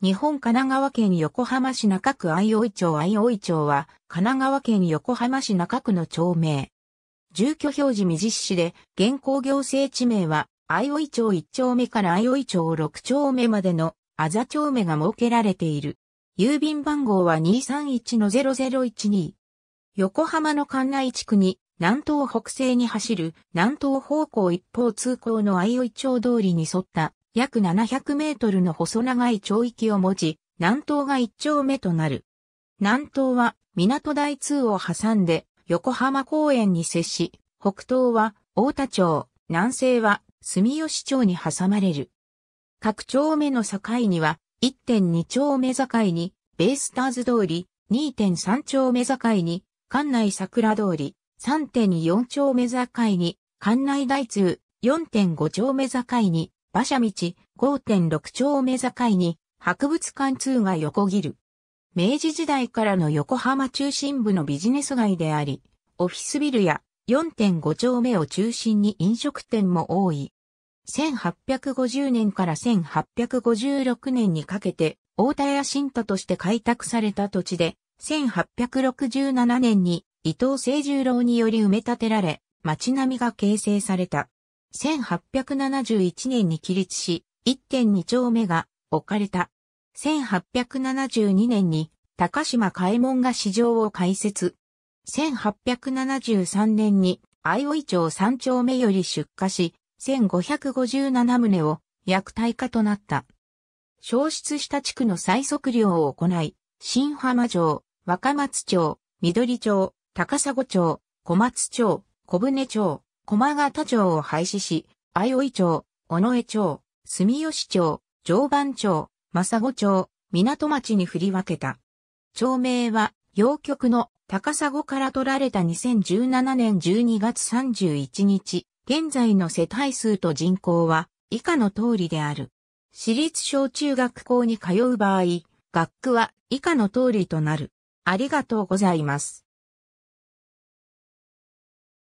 日本神奈川県横浜市中区相生町相生町は、神奈川県横浜市中区の町名。住居表示未実施で、現行行政地名は、相生町1丁目から相生町6丁目までの、あざ丁目が設けられている。郵便番号は231-0012。横浜の関内地区に、南東北西に走る、南東方向一方通行の相生町通りに沿った、約700メートルの細長い町域を持ち、南東が一丁目となる。南東は港台通を挟んで横浜公園に接し、北東は大田町、南西は住吉町に挟まれる。各町目の境には1.2丁目境にベイスターズ通り、2.3丁目境に館内桜通り、3.4丁目境に館内大通、4.5丁目境に馬車道5.6丁目境に博物館通が横切る。明治時代からの横浜中心部のビジネス街であり、オフィスビルや4.5丁目を中心に飲食店も多い。1850年から1856年にかけて、大田屋新都として開拓された土地で、1867年に伊藤清十郎により埋め立てられ、街並みが形成された。1871年に起立し、1.2丁目が置かれた。1872年に高島開門が市場を開設。1873年に相生町3丁目より出荷し、1557棟を薬体化となった。消失した地区の最測量を行い、新浜城、若松町、緑町、高砂町、小松町、小舟町、駒形町を廃止し、相生町、尾上町、住吉町、常磐町、正子町、港町に振り分けた。町名は、洋曲の高砂から取られた2017年12月31日、現在の世帯数と人口は以下の通りである。私立小中学校に通う場合、学区は以下の通りとなる。ありがとうございます。